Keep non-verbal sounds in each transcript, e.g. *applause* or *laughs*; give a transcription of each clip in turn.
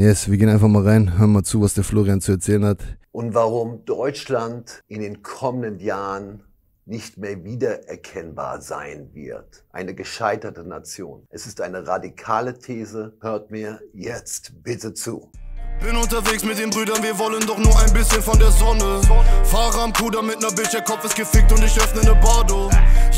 Yes, wir gehen einfach mal rein, hören mal zu, was der Florian zu erzählen hat. Und warum Deutschland in den kommenden Jahren nicht mehr wiedererkennbar sein wird. Eine gescheiterte Nation. Es ist eine radikale These. Hört mir jetzt bitte zu. Bin unterwegs mit den Brüdern, wir wollen doch nur ein bisschen von der Sonne. Fahrer am Puder mit einer Bitch, der Kopf ist gefickt und ich öffne eine Bardo.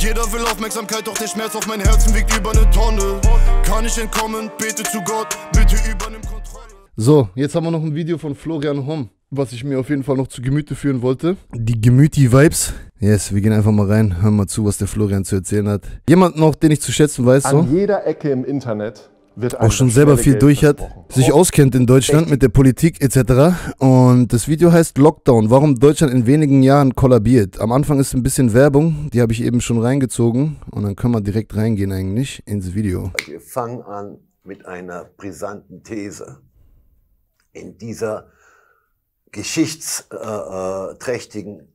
Jeder will Aufmerksamkeit, doch der Schmerz auf mein Herzen wiegt über eine Tonne. Kann ich entkommen, bete zu Gott, bitte übernimm Kontrolle. So, jetzt haben wir noch ein Video von Florian Homm, was ich mir auf jeden Fall noch zu Gemüte führen wollte. Die Gemüti-Vibes. Yes, wir gehen einfach mal rein, hören mal zu, was der Florian zu erzählen hat. Jemand noch, den ich zu schätzen weiß. An so? jeder Ecke im Internet auch schon selber viel Geld durch hat, sich auskennt in Deutschland mit der Politik etc. Und das Video heißt Lockdown, warum Deutschland in wenigen Jahren kollabiert. Am Anfang ist ein bisschen Werbung, die habe ich eben schon reingezogen und dann können wir direkt reingehen eigentlich ins Video. Wir fangen an mit einer brisanten These. In dieser geschichtsträchtigen, äh, äh,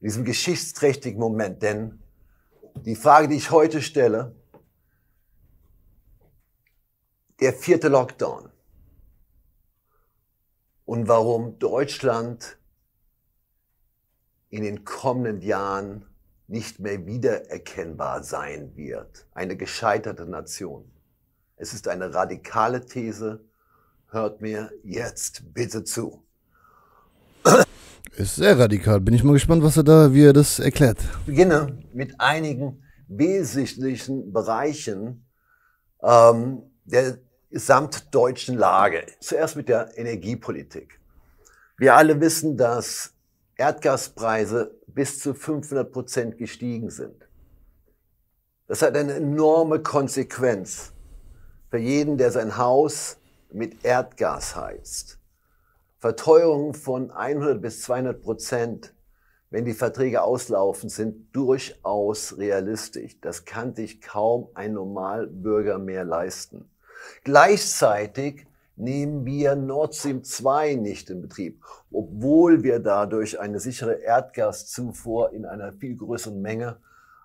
in diesem geschichtsträchtigen Moment, denn die Frage, die ich heute stelle, der vierte Lockdown und warum Deutschland in den kommenden Jahren nicht mehr wiedererkennbar sein wird. Eine gescheiterte Nation. Es ist eine radikale These. Hört mir jetzt bitte zu. Ist sehr radikal. Bin ich mal gespannt, was er da, wie er das erklärt. Ich beginne mit einigen wesentlichen Bereichen ähm, der gesamtdeutschen Lage. Zuerst mit der Energiepolitik. Wir alle wissen, dass Erdgaspreise bis zu 500 Prozent gestiegen sind. Das hat eine enorme Konsequenz für jeden, der sein Haus mit Erdgas heizt. Verteuerung von 100 bis 200 Prozent, wenn die Verträge auslaufen, sind durchaus realistisch. Das kann sich kaum ein Normalbürger mehr leisten. Gleichzeitig nehmen wir Nord Stream 2 nicht in Betrieb, obwohl wir dadurch eine sichere Erdgaszufuhr in einer viel größeren Menge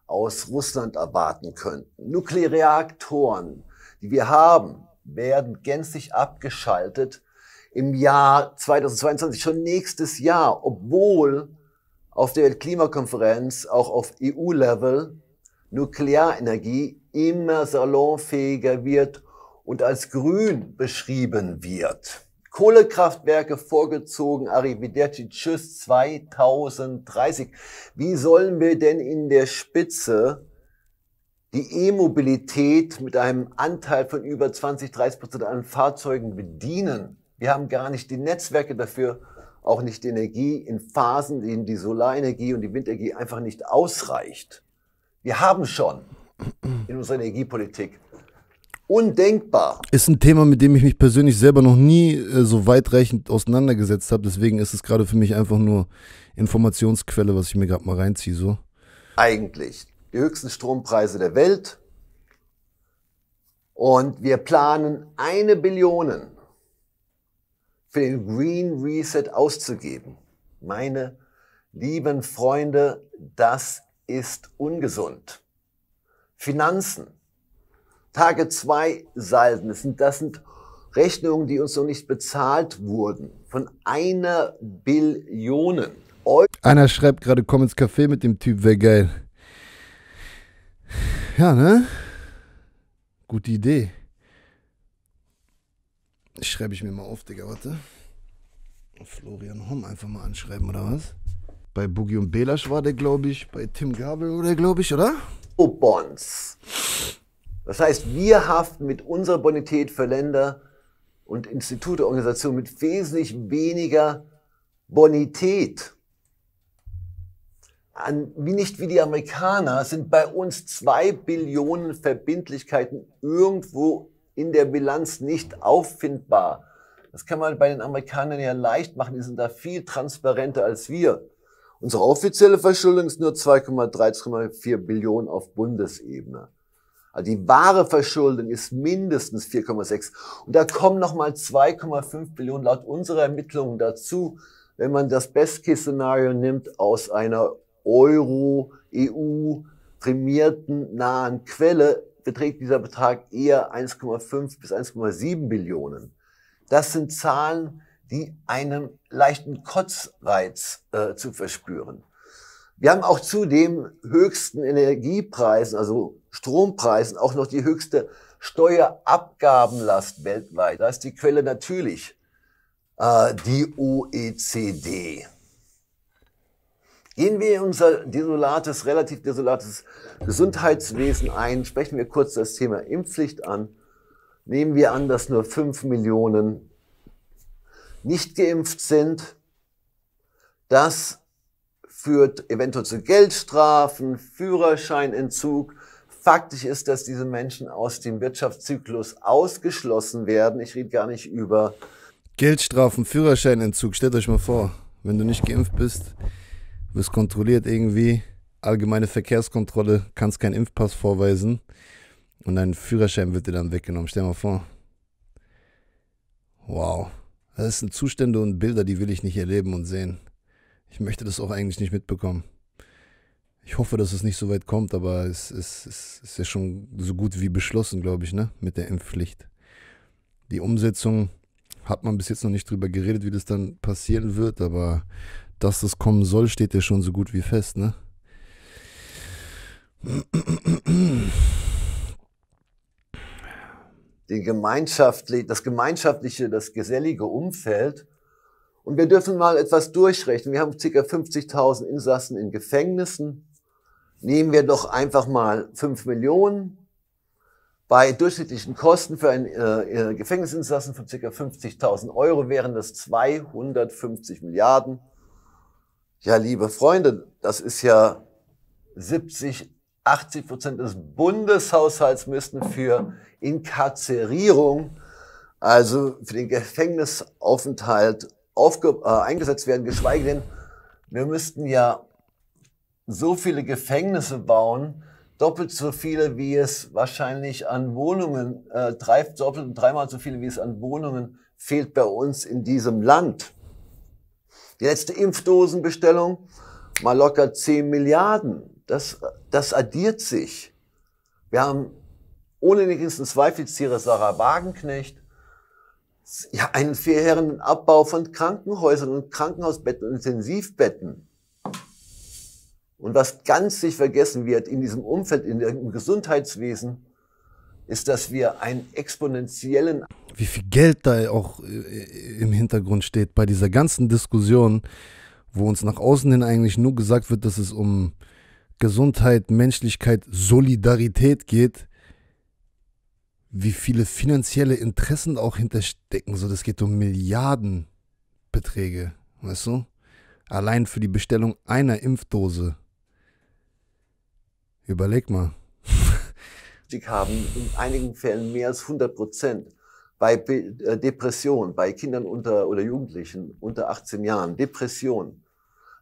aus Russland erwarten könnten. Nuklearreaktoren, die wir haben, werden gänzlich abgeschaltet im Jahr 2022, schon nächstes Jahr, obwohl auf der Weltklimakonferenz, auch auf EU-Level Nuklearenergie immer salonfähiger wird und als grün beschrieben wird. Kohlekraftwerke vorgezogen, arrivederci, tschüss 2030. Wie sollen wir denn in der Spitze die E-Mobilität mit einem Anteil von über 20, 30 Prozent an Fahrzeugen bedienen? Wir haben gar nicht die Netzwerke dafür, auch nicht die Energie in Phasen, in denen die Solarenergie und die Windenergie einfach nicht ausreicht. Wir haben schon in unserer Energiepolitik undenkbar. Ist ein Thema, mit dem ich mich persönlich selber noch nie äh, so weitreichend auseinandergesetzt habe. Deswegen ist es gerade für mich einfach nur Informationsquelle, was ich mir gerade mal reinziehe. So. Eigentlich die höchsten Strompreise der Welt. Und wir planen eine Billion für den Green Reset auszugeben. Meine lieben Freunde, das ist ungesund. Finanzen Tage 2 Salden. Das sind, das sind Rechnungen, die uns noch nicht bezahlt wurden. Von einer Billion. Euro. Einer schreibt gerade, komm ins Café mit dem Typ, wäre geil. Ja, ne? Gute Idee. Schreibe ich mir mal auf, Digga, warte. Florian Homm einfach mal anschreiben, oder was? Bei Boogie und Belasch war der, glaube ich, bei Tim Gabel, oder glaube ich, oder? Oh, Bonds. Das heißt, wir haften mit unserer Bonität für Länder und Institute, Organisationen mit wesentlich weniger Bonität. An, wie nicht wie die Amerikaner sind bei uns zwei Billionen Verbindlichkeiten irgendwo in der Bilanz nicht auffindbar. Das kann man bei den Amerikanern ja leicht machen. Die sind da viel transparenter als wir. Unsere offizielle Verschuldung ist nur 2,3, 2,4 Billionen auf Bundesebene. Also die wahre Verschuldung ist mindestens 4,6. Und da kommen nochmal 2,5 Billionen laut unserer Ermittlungen dazu, wenn man das Best-Case-Szenario nimmt aus einer Euro-EU-prämierten nahen Quelle, beträgt dieser Betrag eher 1,5 bis 1,7 Billionen. Das sind Zahlen, die einem leichten Kotzreiz äh, zu verspüren. Wir haben auch zu zudem höchsten Energiepreisen, also Strompreisen, auch noch die höchste Steuerabgabenlast weltweit. Da ist die Quelle natürlich äh, die OECD. Gehen wir in unser desolates, relativ desolates Gesundheitswesen ein, sprechen wir kurz das Thema Impfpflicht an. Nehmen wir an, dass nur fünf Millionen nicht geimpft sind, dass führt eventuell zu Geldstrafen, Führerscheinentzug. Faktisch ist, dass diese Menschen aus dem Wirtschaftszyklus ausgeschlossen werden. Ich rede gar nicht über Geldstrafen, Führerscheinentzug. Stellt euch mal vor, wenn du nicht geimpft bist, wirst kontrolliert irgendwie. Allgemeine Verkehrskontrolle, kannst keinen Impfpass vorweisen und dein Führerschein wird dir dann weggenommen. Stell dir mal vor. Wow. Das sind Zustände und Bilder, die will ich nicht erleben und sehen. Ich möchte das auch eigentlich nicht mitbekommen. Ich hoffe, dass es nicht so weit kommt, aber es, es, es ist ja schon so gut wie beschlossen, glaube ich, ne? mit der Impfpflicht. Die Umsetzung hat man bis jetzt noch nicht drüber geredet, wie das dann passieren wird, aber dass das kommen soll, steht ja schon so gut wie fest, ne? Die Gemeinschaftli das gemeinschaftliche, das gesellige Umfeld und wir dürfen mal etwas durchrechnen. Wir haben circa 50.000 Insassen in Gefängnissen. Nehmen wir doch einfach mal 5 Millionen. Bei durchschnittlichen Kosten für einen äh, äh Gefängnisinsassen von circa 50.000 Euro wären das 250 Milliarden. Ja, liebe Freunde, das ist ja 70, 80 Prozent des Bundeshaushalts müssten für Inkarzerierung, also für den Gefängnisaufenthalt aufge, äh, eingesetzt werden, geschweige denn, wir müssten ja so viele Gefängnisse bauen, doppelt so viele, wie es wahrscheinlich an Wohnungen, äh, drei, doppelt und dreimal so viele, wie es an Wohnungen fehlt bei uns in diesem Land. Die letzte Impfdosenbestellung mal locker 10 Milliarden. Das, das addiert sich. Wir haben ohne wenigstens Zweifel Sarah Wagenknecht, ja, einen verheerenden Abbau von Krankenhäusern und Krankenhausbetten, und Intensivbetten. Und was ganz sich vergessen wird in diesem Umfeld, in dem Gesundheitswesen, ist, dass wir einen exponentiellen... Wie viel Geld da auch äh, im Hintergrund steht bei dieser ganzen Diskussion, wo uns nach außen hin eigentlich nur gesagt wird, dass es um Gesundheit, Menschlichkeit, Solidarität geht, wie viele finanzielle Interessen auch hinterstecken. So, das geht um Milliardenbeträge, weißt du? Allein für die Bestellung einer Impfdose. Überleg mal. *laughs* haben in einigen Fällen mehr als 100 Prozent bei äh, Depression, bei Kindern unter oder Jugendlichen unter 18 Jahren, Depression,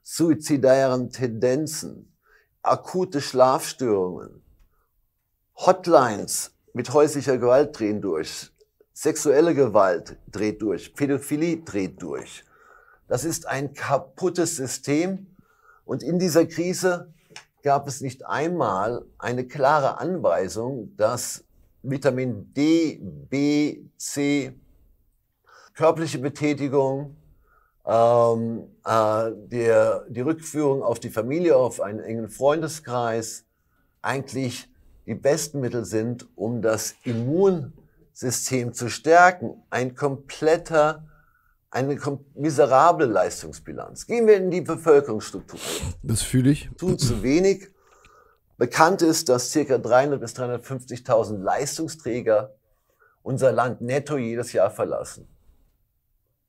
suizidären Tendenzen, akute Schlafstörungen, Hotlines mit häuslicher Gewalt drehen durch, sexuelle Gewalt dreht durch, Pädophilie dreht durch. Das ist ein kaputtes System und in dieser Krise gab es nicht einmal eine klare Anweisung, dass Vitamin D, B, C, körperliche Betätigung, ähm, äh, der, die Rückführung auf die Familie, auf einen engen Freundeskreis eigentlich die besten Mittel sind, um das Immunsystem zu stärken. Ein kompletter, eine kom miserable Leistungsbilanz. Gehen wir in die Bevölkerungsstruktur. Das fühle ich. Tun zu wenig. Bekannt ist, dass circa 300 bis 350.000 Leistungsträger unser Land netto jedes Jahr verlassen.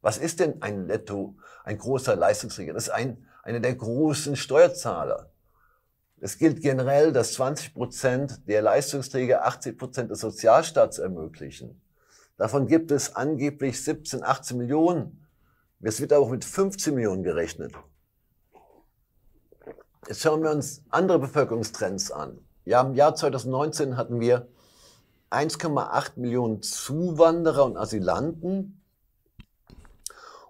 Was ist denn ein netto, ein großer Leistungsträger? Das ist ein, einer der großen Steuerzahler. Es gilt generell, dass 20 Prozent der Leistungsträger 80 Prozent des Sozialstaats ermöglichen. Davon gibt es angeblich 17, 18 Millionen. Es wird aber auch mit 15 Millionen gerechnet. Jetzt schauen wir uns andere Bevölkerungstrends an. Ja, im Jahr 2019 hatten wir 1,8 Millionen Zuwanderer und Asylanten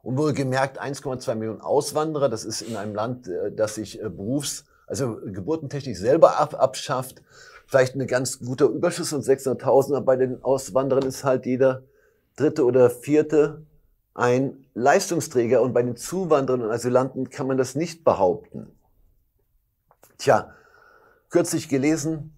und wohlgemerkt 1,2 Millionen Auswanderer. Das ist in einem Land, äh, das sich äh, berufs- also Geburtentechnik selber ab, abschafft, vielleicht ein ganz guter Überschuss von 600.000, aber bei den Auswanderern ist halt jeder dritte oder vierte ein Leistungsträger und bei den Zuwanderern und Asylanten kann man das nicht behaupten. Tja, kürzlich gelesen,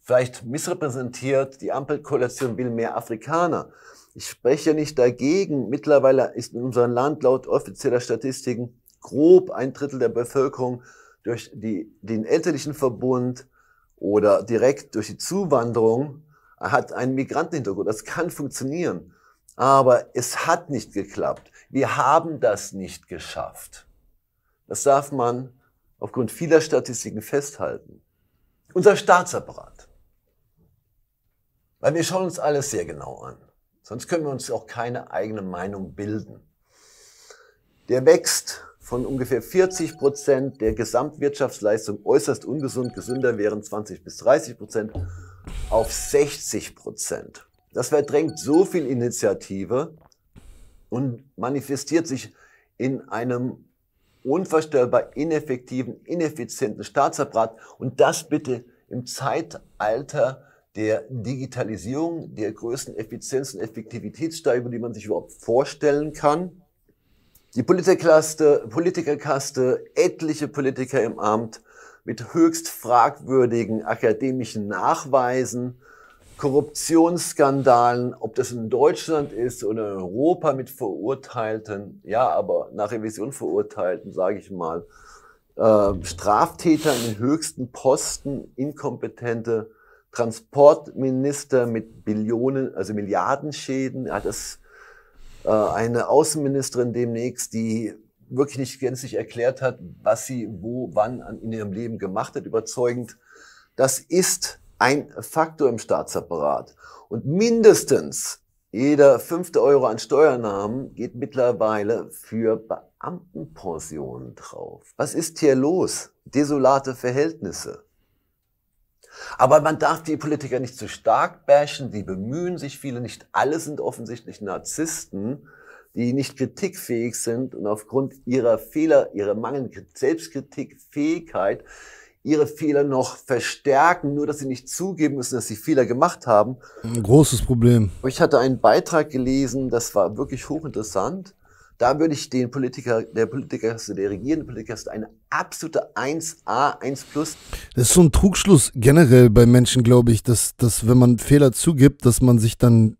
vielleicht missrepräsentiert, die Ampelkoalition will mehr Afrikaner. Ich spreche nicht dagegen. Mittlerweile ist in unserem Land laut offizieller Statistiken grob ein Drittel der Bevölkerung durch die, den elterlichen Verbund oder direkt durch die Zuwanderung hat einen Migrantenhintergrund. Das kann funktionieren. Aber es hat nicht geklappt. Wir haben das nicht geschafft. Das darf man aufgrund vieler Statistiken festhalten. Unser Staatsapparat. Weil wir schauen uns alles sehr genau an. Sonst können wir uns auch keine eigene Meinung bilden. Der wächst von ungefähr 40 Prozent der Gesamtwirtschaftsleistung äußerst ungesund. Gesünder wären 20 bis 30 Prozent auf 60 Prozent. Das verdrängt so viel Initiative und manifestiert sich in einem unvorstellbar ineffektiven, ineffizienten Staatsapparat. Und das bitte im Zeitalter der Digitalisierung, der größten Effizienz- und Effektivitätssteigerung, die man sich überhaupt vorstellen kann. Die Politikerkaste, Politikerkaste, etliche Politiker im Amt mit höchst fragwürdigen akademischen Nachweisen, Korruptionsskandalen, ob das in Deutschland ist oder in Europa mit Verurteilten, ja, aber nach Revision Verurteilten, sage ich mal, äh, Straftäter in den höchsten Posten, inkompetente Transportminister mit Billionen, also Milliardenschäden, er hat das äh, eine Außenministerin demnächst, die wirklich nicht gänzlich erklärt hat, was sie wo, wann in ihrem Leben gemacht hat, überzeugend. Das ist ein Faktor im Staatsapparat. Und mindestens jeder fünfte Euro an Steuernahmen geht mittlerweile für Beamtenpensionen drauf. Was ist hier los? Desolate Verhältnisse. Aber man darf die Politiker nicht zu stark bashen, die bemühen sich viele, nicht alle sind offensichtlich Narzissten, die nicht kritikfähig sind und aufgrund ihrer Fehler, ihrer mangelnden Selbstkritikfähigkeit ihre Fehler noch verstärken, nur dass sie nicht zugeben müssen, dass sie Fehler gemacht haben. Ein großes Problem. Ich hatte einen Beitrag gelesen, das war wirklich hochinteressant. Da würde ich den Politiker, der Politiker, also der regierenden Politikerkaste eine absolute 1a, 1 plus. Das ist so ein Trugschluss generell bei Menschen, glaube ich, dass, dass wenn man Fehler zugibt, dass man sich dann,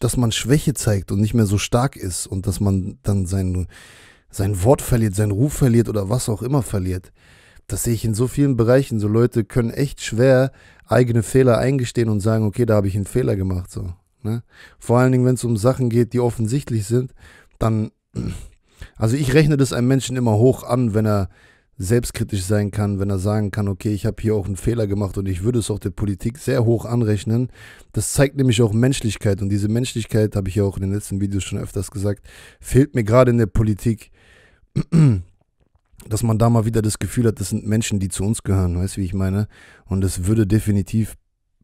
dass man Schwäche zeigt und nicht mehr so stark ist und dass man dann sein, sein Wort verliert, seinen Ruf verliert oder was auch immer verliert. Das sehe ich in so vielen Bereichen. So Leute können echt schwer eigene Fehler eingestehen und sagen, okay, da habe ich einen Fehler gemacht. So, ne? Vor allen Dingen, wenn es um Sachen geht, die offensichtlich sind, dann also ich rechne das einem Menschen immer hoch an, wenn er selbstkritisch sein kann, wenn er sagen kann, okay, ich habe hier auch einen Fehler gemacht und ich würde es auch der Politik sehr hoch anrechnen. Das zeigt nämlich auch Menschlichkeit und diese Menschlichkeit, habe ich ja auch in den letzten Videos schon öfters gesagt, fehlt mir gerade in der Politik, *clears throat* dass man da mal wieder das Gefühl hat, das sind Menschen, die zu uns gehören, weißt du, wie ich meine? Und das würde definitiv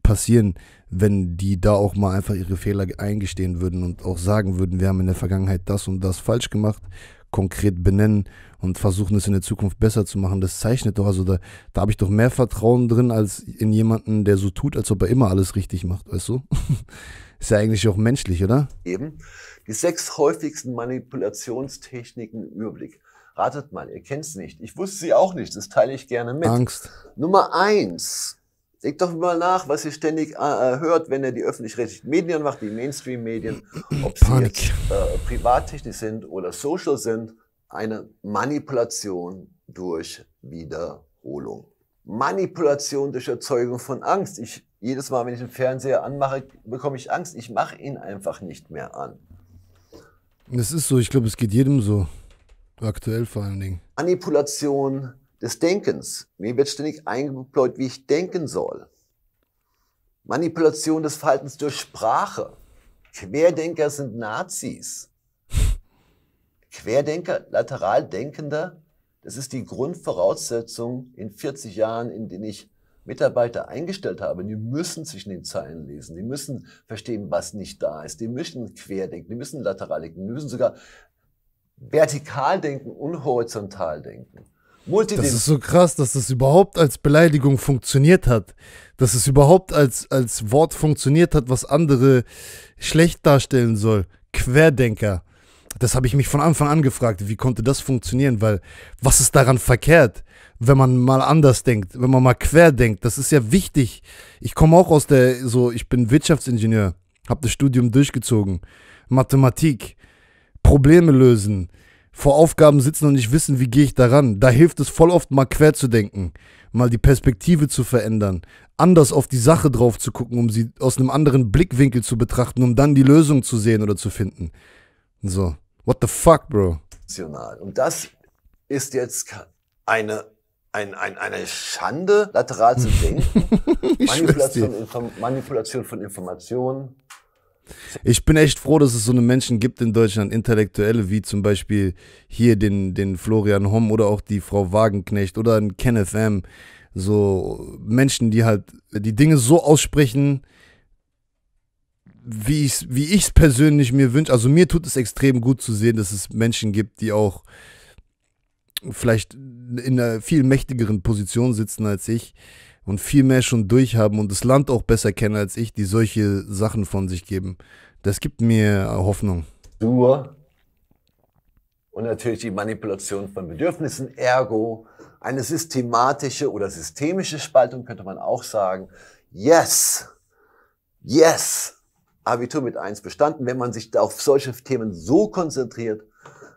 passieren, wenn die da auch mal einfach ihre Fehler eingestehen würden und auch sagen würden, wir haben in der Vergangenheit das und das falsch gemacht, konkret benennen und versuchen es in der Zukunft besser zu machen, das zeichnet doch, also da, da habe ich doch mehr Vertrauen drin als in jemanden, der so tut, als ob er immer alles richtig macht, weißt du? *laughs* Ist ja eigentlich auch menschlich, oder? Eben. Die sechs häufigsten Manipulationstechniken im Überblick. Ratet mal, ihr kennt es nicht. Ich wusste sie auch nicht, das teile ich gerne mit. Angst. Nummer eins, Denkt doch mal nach, was ihr ständig äh, äh, hört, wenn ihr die öffentlich-rechtlichen Medien macht, die Mainstream-Medien, hm, ob sie Panik. jetzt äh, privattechnisch sind oder social sind, eine Manipulation durch Wiederholung. Manipulation durch Erzeugung von Angst. Ich, jedes Mal, wenn ich den Fernseher anmache, bekomme ich Angst. Ich mache ihn einfach nicht mehr an. Das ist so, ich glaube, es geht jedem so. Aktuell vor allen Dingen. Manipulation des Denkens. Mir wird ständig eingebläut, wie ich denken soll. Manipulation des Verhaltens durch Sprache. Querdenker sind Nazis. Querdenker, Lateraldenkender, das ist die Grundvoraussetzung in 40 Jahren, in denen ich Mitarbeiter eingestellt habe. Die müssen zwischen den Zeilen lesen, die müssen verstehen, was nicht da ist, die müssen querdenken, die müssen lateral denken, die müssen sogar vertikal denken und horizontal denken. Multiding. Das ist so krass, dass das überhaupt als Beleidigung funktioniert hat. Dass es überhaupt als, als Wort funktioniert hat, was andere schlecht darstellen soll. Querdenker. Das habe ich mich von Anfang an gefragt, wie konnte das funktionieren? Weil was ist daran verkehrt, wenn man mal anders denkt, wenn man mal querdenkt? Das ist ja wichtig. Ich komme auch aus der, so, ich bin Wirtschaftsingenieur, habe das Studium durchgezogen, Mathematik, Probleme lösen, vor Aufgaben sitzen und nicht wissen, wie gehe ich daran. Da hilft es voll oft mal quer zu denken, mal die Perspektive zu verändern, anders auf die Sache drauf zu gucken, um sie aus einem anderen Blickwinkel zu betrachten, um dann die Lösung zu sehen oder zu finden. So, what the fuck, bro? Und das ist jetzt eine ein, ein, eine Schande, lateral zu *laughs* denken. Manipulation, Inform Manipulation von Informationen, ich bin echt froh, dass es so eine Menschen gibt in Deutschland, Intellektuelle, wie zum Beispiel hier den, den Florian Homm oder auch die Frau Wagenknecht oder ein Kenneth M. So Menschen, die halt die Dinge so aussprechen, wie ich es wie ich's persönlich mir wünsche. Also mir tut es extrem gut zu sehen, dass es Menschen gibt, die auch vielleicht in einer viel mächtigeren Position sitzen als ich und viel mehr schon durchhaben und das Land auch besser kennen als ich, die solche Sachen von sich geben. Das gibt mir Hoffnung. Dur und natürlich die Manipulation von Bedürfnissen, ergo eine systematische oder systemische Spaltung könnte man auch sagen. Yes, yes, Abitur mit 1 bestanden. Wenn man sich auf solche Themen so konzentriert,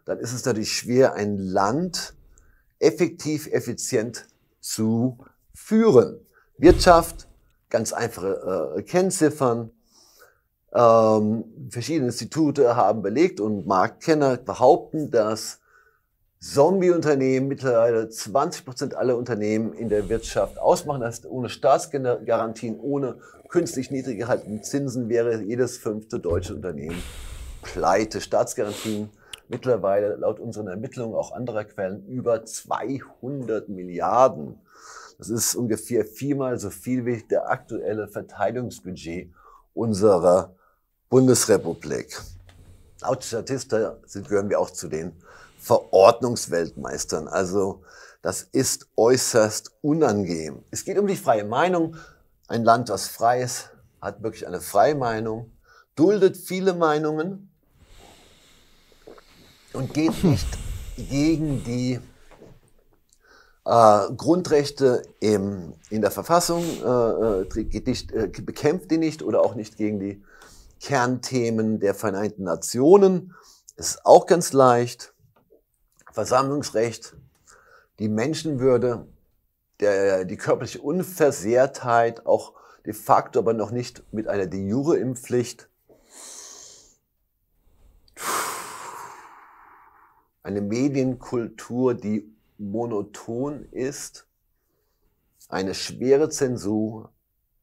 dann ist es natürlich schwer, ein Land effektiv, effizient zu führen. Wirtschaft, ganz einfache äh, Kennziffern. Ähm, verschiedene Institute haben belegt und Marktkenner behaupten, dass Zombie-Unternehmen mittlerweile 20 Prozent aller Unternehmen in der Wirtschaft ausmachen. Das heißt, ohne Staatsgarantien, ohne künstlich niedrig gehaltenen Zinsen wäre jedes fünfte deutsche Unternehmen pleite. Staatsgarantien mittlerweile laut unseren Ermittlungen auch anderer Quellen über 200 Milliarden. Das ist ungefähr viermal so viel wie der aktuelle Verteidigungsbudget unserer Bundesrepublik. Laut Statista gehören wir auch zu den Verordnungsweltmeistern. Also das ist äußerst unangenehm. Es geht um die freie Meinung. Ein Land, was frei ist, hat wirklich eine freie Meinung, duldet viele Meinungen und geht *laughs* nicht gegen die äh, Grundrechte im, in der Verfassung äh, äh nicht, äh, bekämpft die nicht oder auch nicht gegen die Kernthemen der Vereinten Nationen. ist auch ganz leicht. Versammlungsrecht, die Menschenwürde, der, die körperliche Unversehrtheit, auch de facto aber noch nicht mit einer de jure Impfpflicht. Eine Medienkultur, die monoton ist, eine schwere Zensur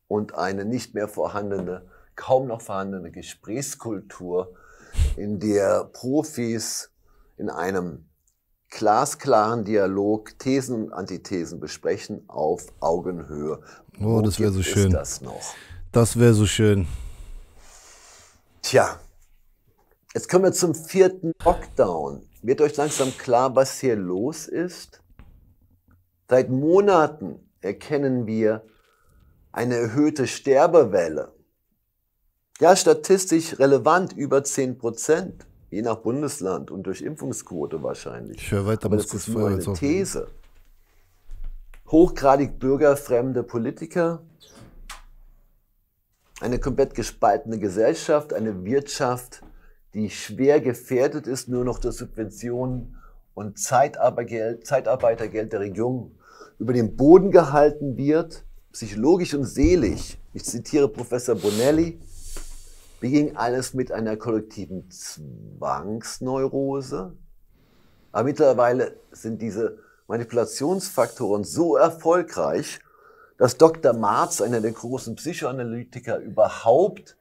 und eine nicht mehr vorhandene, kaum noch vorhandene Gesprächskultur, in der Profis in einem glasklaren Dialog Thesen und Antithesen besprechen auf Augenhöhe. Oh, das wäre so schön. Das, das wäre so schön. Tja, jetzt kommen wir zum vierten Lockdown. Wird euch langsam klar, was hier los ist? Seit Monaten erkennen wir eine erhöhte Sterbewelle. Ja, statistisch relevant über 10 Prozent, je nach Bundesland und durch Impfungsquote wahrscheinlich. Ich höre weiter, Aber das ist nur eine These. Hochgradig bürgerfremde Politiker, eine komplett gespaltene Gesellschaft, eine Wirtschaft, die schwer gefährdet ist, nur noch durch Subventionen und Zeitarbeitergeld, Zeitarbeitergeld der Regierung über den Boden gehalten wird, psychologisch und seelisch. Ich zitiere Professor Bonelli. Beging alles mit einer kollektiven Zwangsneurose. Aber mittlerweile sind diese Manipulationsfaktoren so erfolgreich, dass Dr. Marz, einer der großen Psychoanalytiker überhaupt,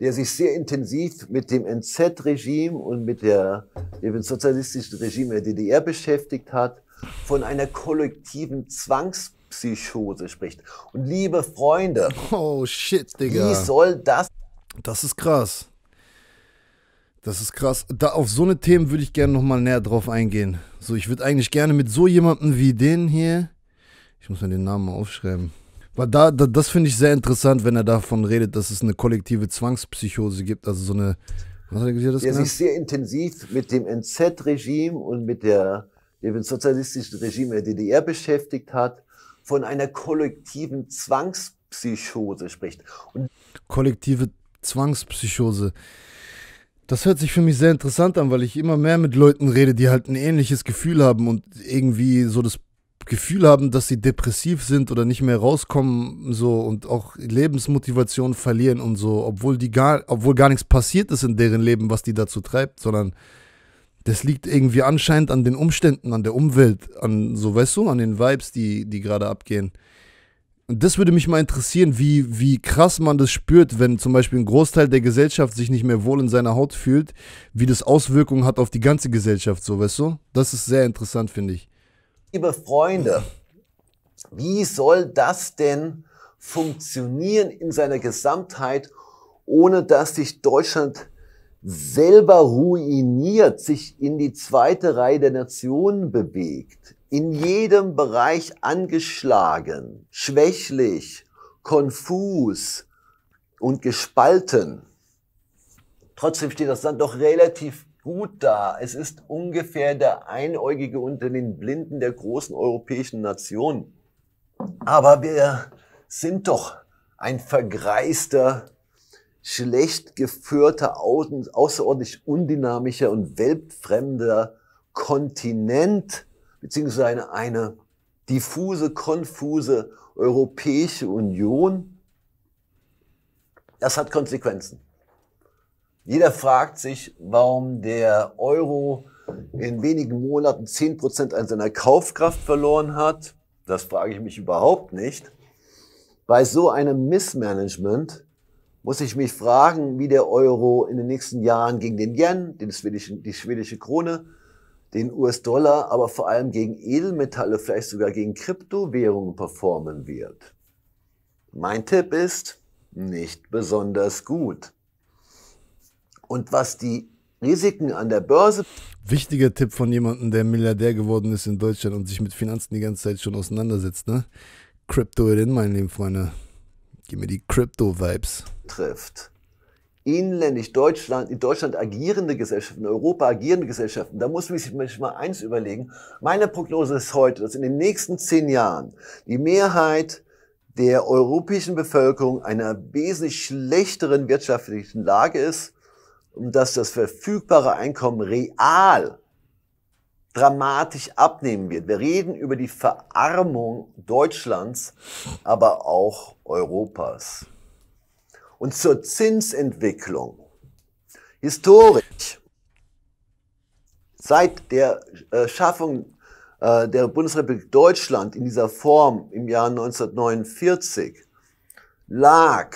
der sich sehr intensiv mit dem NZ-Regime und mit der, dem sozialistischen Regime der DDR beschäftigt hat, von einer kollektiven Zwangspsychose spricht. Und liebe Freunde, oh shit, Digga. Wie soll das? Das ist krass. Das ist krass. Da auf so eine Themen würde ich gerne nochmal näher drauf eingehen. So, ich würde eigentlich gerne mit so jemandem wie den hier, ich muss mir den Namen mal aufschreiben. Weil da, da das finde ich sehr interessant, wenn er davon redet, dass es eine kollektive Zwangspsychose gibt, also so eine. Was hat er das der sich sehr intensiv mit dem NZ-Regime und mit der, dem sozialistischen Regime der DDR beschäftigt hat, von einer kollektiven Zwangspsychose spricht. Und kollektive Zwangspsychose. Das hört sich für mich sehr interessant an, weil ich immer mehr mit Leuten rede, die halt ein ähnliches Gefühl haben und irgendwie so das Gefühl haben, dass sie depressiv sind oder nicht mehr rauskommen so und auch Lebensmotivation verlieren und so, obwohl die gar, obwohl gar nichts passiert ist in deren Leben, was die dazu treibt, sondern das liegt irgendwie anscheinend an den Umständen, an der Umwelt, an so weißt du, an den Vibes, die, die gerade abgehen. Und das würde mich mal interessieren, wie, wie krass man das spürt, wenn zum Beispiel ein Großteil der Gesellschaft sich nicht mehr wohl in seiner Haut fühlt, wie das Auswirkungen hat auf die ganze Gesellschaft, so weißt du? Das ist sehr interessant, finde ich. Liebe Freunde, wie soll das denn funktionieren in seiner Gesamtheit, ohne dass sich Deutschland selber ruiniert, sich in die zweite Reihe der Nationen bewegt, in jedem Bereich angeschlagen, schwächlich, konfus und gespalten. Trotzdem steht das Land doch relativ gut da. Es ist ungefähr der Einäugige unter den Blinden der großen europäischen Nationen. Aber wir sind doch ein vergreister, schlecht geführter, außerordentlich undynamischer und weltfremder Kontinent, beziehungsweise eine diffuse, konfuse Europäische Union. Das hat Konsequenzen. Jeder fragt sich, warum der Euro in wenigen Monaten 10% an seiner Kaufkraft verloren hat. Das frage ich mich überhaupt nicht. Bei so einem Missmanagement muss ich mich fragen, wie der Euro in den nächsten Jahren gegen den Yen, den schwedischen, die schwedische Krone, den US-Dollar, aber vor allem gegen Edelmetalle, vielleicht sogar gegen Kryptowährungen performen wird. Mein Tipp ist, nicht besonders gut und was die Risiken an der Börse. Wichtiger Tipp von jemandem, der Milliardär geworden ist in Deutschland und sich mit Finanzen die ganze Zeit schon auseinandersetzt, ne? Crypto in mein Leben, Freunde. Gib mir die Crypto-Vibes. Trifft. Inländisch Deutschland, in Deutschland agierende Gesellschaften, in Europa agierende Gesellschaften, da muss man sich mal eins überlegen. Meine Prognose ist heute, dass in den nächsten zehn Jahren die Mehrheit der europäischen Bevölkerung einer wesentlich schlechteren wirtschaftlichen Lage ist um dass das verfügbare Einkommen real dramatisch abnehmen wird. Wir reden über die Verarmung Deutschlands, aber auch Europas. Und zur Zinsentwicklung. Historisch, seit der äh, Schaffung äh, der Bundesrepublik Deutschland in dieser Form im Jahr 1949 lag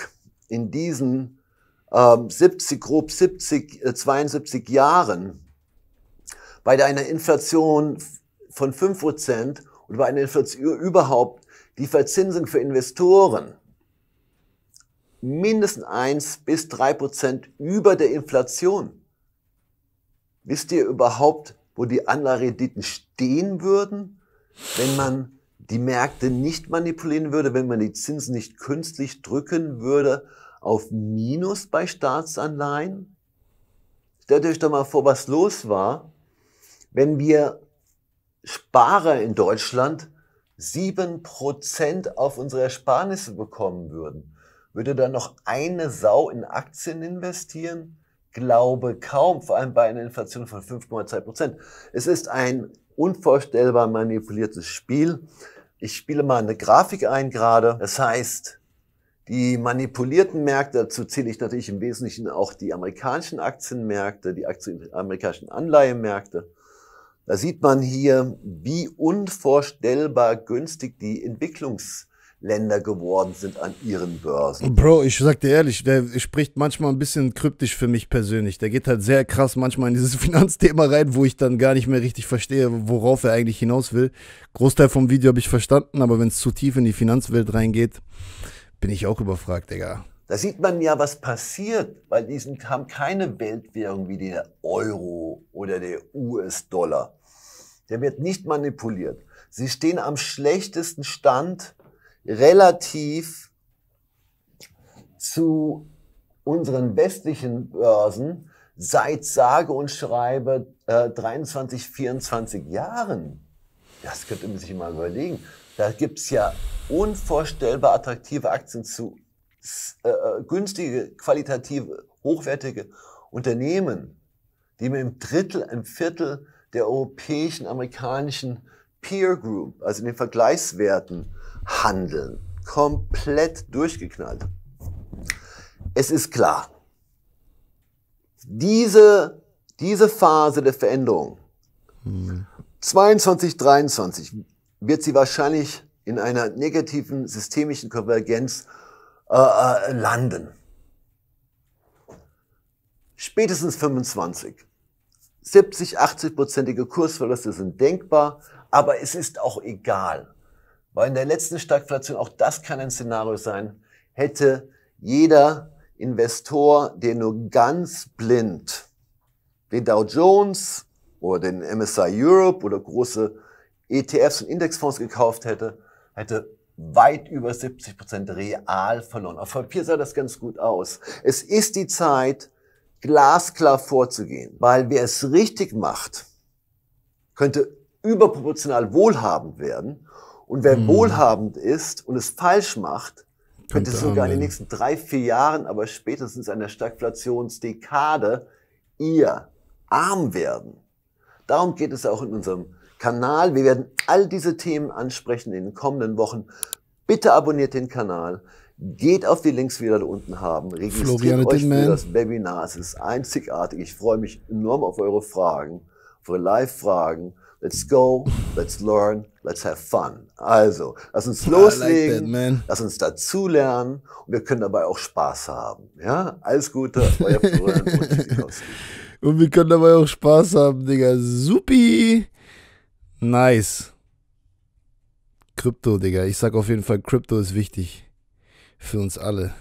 in diesen 70, ähm, grob 70, 72 äh, Jahren bei einer Inflation von 5% und bei einer Inflation überhaupt die Verzinsung für Investoren mindestens 1 bis 3% über der Inflation. Wisst ihr überhaupt, wo die Anleiherenditen stehen würden, wenn man die Märkte nicht manipulieren würde, wenn man die Zinsen nicht künstlich drücken würde auf Minus bei Staatsanleihen. Stellt euch doch mal vor, was los war, wenn wir Sparer in Deutschland 7% auf unsere Ersparnisse bekommen würden. Würde dann noch eine Sau in Aktien investieren? Glaube kaum, vor allem bei einer Inflation von 5,2%. Es ist ein unvorstellbar manipuliertes Spiel. Ich spiele mal eine Grafik ein gerade. Das heißt, die manipulierten Märkte, dazu zähle ich natürlich im Wesentlichen auch die amerikanischen Aktienmärkte, die Aktien, amerikanischen Anleihemärkte. Da sieht man hier, wie unvorstellbar günstig die Entwicklungsländer geworden sind an ihren Börsen. Bro, ich sag dir ehrlich, der spricht manchmal ein bisschen kryptisch für mich persönlich. Der geht halt sehr krass manchmal in dieses *laughs* Finanzthema rein, wo ich dann gar nicht mehr richtig verstehe, worauf er eigentlich hinaus will. Großteil vom Video habe ich verstanden, aber wenn es zu tief in die Finanzwelt reingeht, bin ich auch überfragt, Digga. Da sieht man ja, was passiert, weil die haben keine Weltwährung wie der Euro oder der US-Dollar. Der wird nicht manipuliert. Sie stehen am schlechtesten Stand relativ zu unseren westlichen Börsen seit sage und schreibe äh, 23, 24 Jahren. Das könnte man sich mal überlegen. Da gibt es ja unvorstellbar attraktive Aktien zu äh, äh, günstige, qualitative, hochwertige Unternehmen, die mit einem Drittel, einem Viertel der europäischen, amerikanischen Peer Group, also den Vergleichswerten, handeln. Komplett durchgeknallt. Es ist klar, diese, diese Phase der Veränderung, hm. 22, 23, wird sie wahrscheinlich in einer negativen systemischen Konvergenz äh, äh landen. Spätestens 25. 70, 80-prozentige Kursverluste sind denkbar, aber es ist auch egal. Weil in der letzten Stagflation, auch das kann ein Szenario sein, hätte jeder Investor, der nur ganz blind den Dow Jones oder den MSI Europe oder große ETFs und Indexfonds gekauft hätte, hätte weit über 70 Prozent real verloren. Auf Papier sah das ganz gut aus. Es ist die Zeit, glasklar vorzugehen, weil wer es richtig macht, könnte überproportional wohlhabend werden. Und wer hm. wohlhabend ist und es falsch macht, könnte sogar in den nächsten drei, vier Jahren, aber spätestens einer Stagflationsdekade, ihr arm werden. Darum geht es auch in unserem Kanal. Wir werden all diese Themen ansprechen in den kommenden Wochen. Bitte abonniert den Kanal. Geht auf die Links, die wir da unten haben. Registriert Florian euch für das Webinar. Es ist einzigartig. Ich freue mich enorm auf eure Fragen, auf eure Live-Fragen. Let's go, let's learn, let's have fun. Also, lass uns loslegen, like that, lass uns dazulernen und wir können dabei auch Spaß haben. Ja, alles Gute, euer Florian *laughs* und wir können dabei auch Spaß haben, Digga. Supi! Nice. Krypto, Digga. Ich sag auf jeden Fall, Krypto ist wichtig. Für uns alle.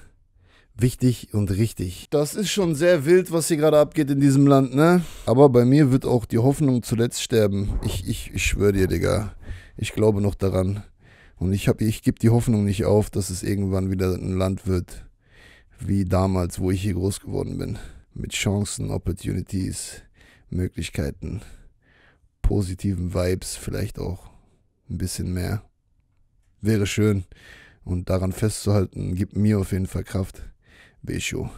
Wichtig und richtig. Das ist schon sehr wild, was hier gerade abgeht in diesem Land, ne? Aber bei mir wird auch die Hoffnung zuletzt sterben. Ich, ich, ich schwöre dir, Digga. Ich glaube noch daran. Und ich, hab, ich gebe die Hoffnung nicht auf, dass es irgendwann wieder ein Land wird, wie damals, wo ich hier groß geworden bin. Mit Chancen, Opportunities, Möglichkeiten positiven Vibes, vielleicht auch ein bisschen mehr. Wäre schön. Und daran festzuhalten, gibt mir auf jeden Fall Kraft. Besho.